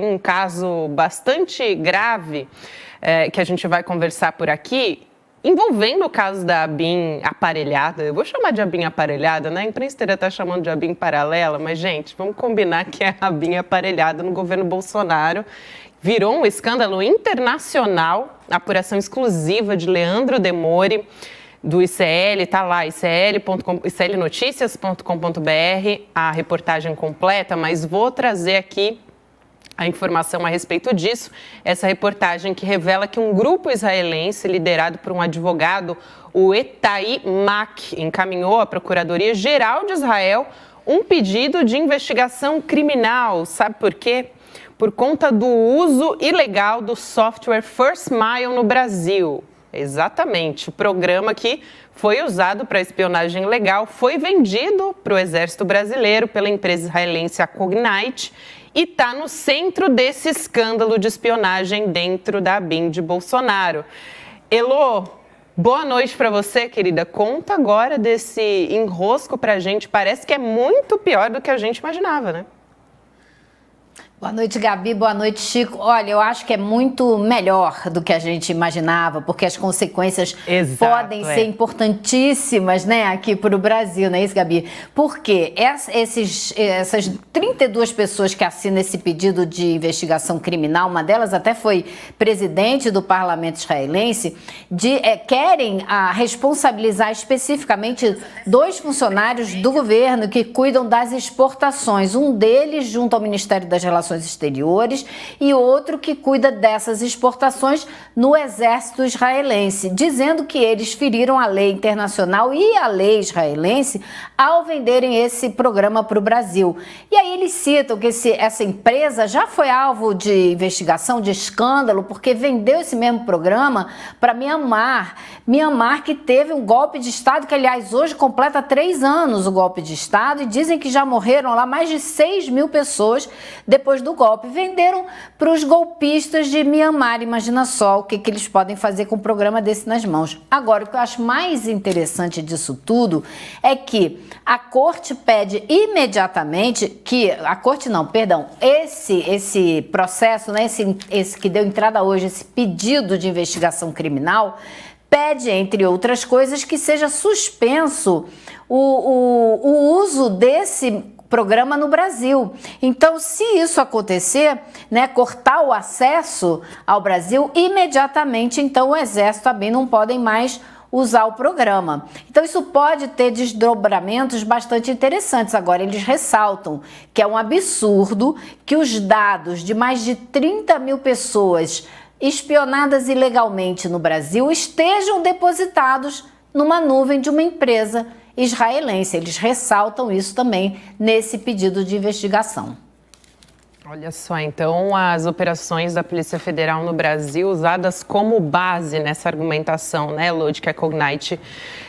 tem um caso bastante grave é, que a gente vai conversar por aqui, envolvendo o caso da ABIN aparelhada, eu vou chamar de ABIN aparelhada, né? A imprensa inteira está chamando de ABIN paralela, mas, gente, vamos combinar que é a ABIN aparelhada no governo Bolsonaro. Virou um escândalo internacional, apuração exclusiva de Leandro Demore, do ICL, tá lá, icl.com, iclnoticias.com.br, a reportagem completa, mas vou trazer aqui a informação a respeito disso. Essa reportagem que revela que um grupo israelense liderado por um advogado, o Etai Mak, encaminhou à Procuradoria-Geral de Israel um pedido de investigação criminal. Sabe por quê? Por conta do uso ilegal do software First Mile no Brasil. Exatamente. O programa que foi usado para espionagem legal foi vendido para o Exército Brasileiro pela empresa israelense a Cognite e está no centro desse escândalo de espionagem dentro da BIM de Bolsonaro. Elô, boa noite para você, querida. Conta agora desse enrosco para a gente. Parece que é muito pior do que a gente imaginava, né? Boa noite, Gabi. Boa noite, Chico. Olha, eu acho que é muito melhor do que a gente imaginava, porque as consequências Exato, podem é. ser importantíssimas, né, aqui para o Brasil, não é isso, Gabi? Porque esses, essas 32 pessoas que assinam esse pedido de investigação criminal, uma delas até foi presidente do parlamento israelense, de, é, querem a, ah, responsabilizar especificamente dois funcionários do governo que cuidam das exportações. Um deles, junto ao Ministério das Relações Relações Exteriores e outro que cuida dessas exportações no Exército Israelense, dizendo que eles feriram a lei internacional e a lei israelense ao venderem esse programa para o Brasil. E aí eles citam que esse, essa empresa já foi alvo de investigação, de escândalo, porque vendeu esse mesmo programa para Mianmar. Mianmar que teve um golpe de Estado, que aliás hoje completa três anos o golpe de Estado, e dizem que já morreram lá mais de 6 mil pessoas depois depois do golpe. Venderam para os golpistas de Mianmar. Imagina só o que, que eles podem fazer com um programa desse nas mãos. Agora, o que eu acho mais interessante disso tudo é que a corte pede imediatamente que. A corte não, perdão. Esse, esse processo, né, esse, esse que deu entrada hoje, esse pedido de investigação criminal pede, entre outras coisas, que seja suspenso o, o, o uso desse programa no Brasil. Então, se isso acontecer, né, cortar o acesso ao Brasil, imediatamente então o Exército também não podem mais usar o programa. Então isso pode ter desdobramentos bastante interessantes. Agora eles ressaltam que é um absurdo que os dados de mais de 30 mil pessoas espionadas ilegalmente no Brasil estejam depositados numa nuvem de uma empresa israelense. Eles ressaltam isso também nesse pedido de investigação. Olha só, então as operações da Polícia Federal no Brasil usadas como base nessa argumentação, né, Lodi, que a Cognite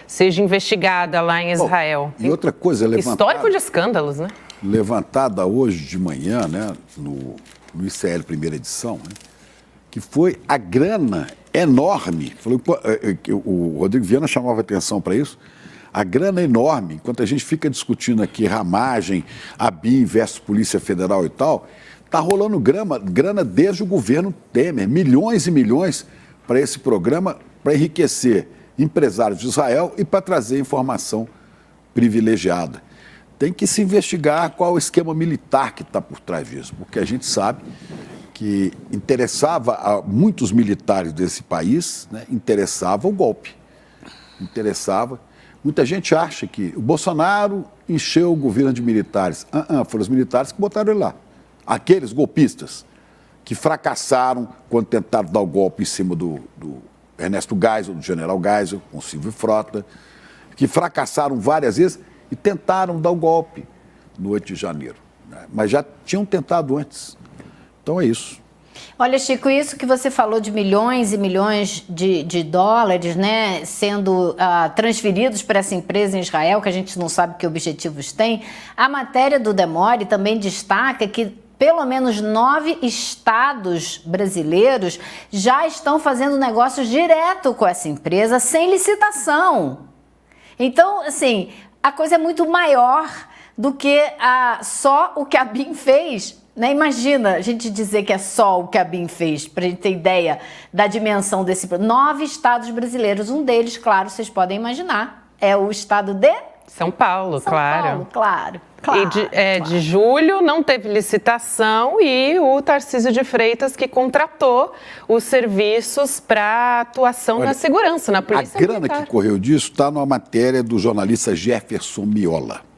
seja investigada lá em Israel. e outra coisa levantada... Histórico de escândalos, né? Levantada hoje de manhã, né, no, no ICL primeira edição, né, que foi a grana enorme. É, é, o Rodrigo Viana chamava atenção para isso, a grana é enorme. Enquanto a gente fica discutindo aqui ramagem, ABIN versus Polícia Federal e tal, está rolando grana, grana desde o governo Temer, milhões e milhões para esse programa, para enriquecer empresários de Israel e para trazer informação privilegiada. Tem que se investigar qual o esquema militar que está por trás disso, porque a gente sabe que interessava a muitos militares desse país, né, interessava o golpe, interessava Muita gente acha que o Bolsonaro encheu o governo de militares. Uh -uh, foram os militares que botaram ele lá. Aqueles golpistas que fracassaram quando tentaram dar o golpe em cima do, do Ernesto Geisel, do general Geisel, com Silvio Frota, que fracassaram várias vezes e tentaram dar o golpe no 8 de janeiro. Né? Mas já tinham tentado antes. Então é isso. Olha, Chico, isso que você falou de milhões e milhões de, de dólares, né, sendo uh, transferidos para essa empresa em Israel, que a gente não sabe que objetivos tem, a matéria do Demore também destaca que pelo menos nove estados brasileiros já estão fazendo negócios direto com essa empresa sem licitação. Então, assim, a coisa é muito maior do que a, ah, só o que a BIM fez né? Imagina a gente dizer que é só o que a BIM fez, para a gente ter ideia da dimensão desse. Nove estados brasileiros, um deles, claro, vocês podem imaginar, é o estado de. São Paulo, São claro. São Paulo, claro. Claro, e de, é, claro. de, julho não teve licitação e o Tarcísio de Freitas que contratou os serviços para atuação Olha, na segurança, na polícia. A grana militar. que correu disso está numa matéria do jornalista Jefferson Miola.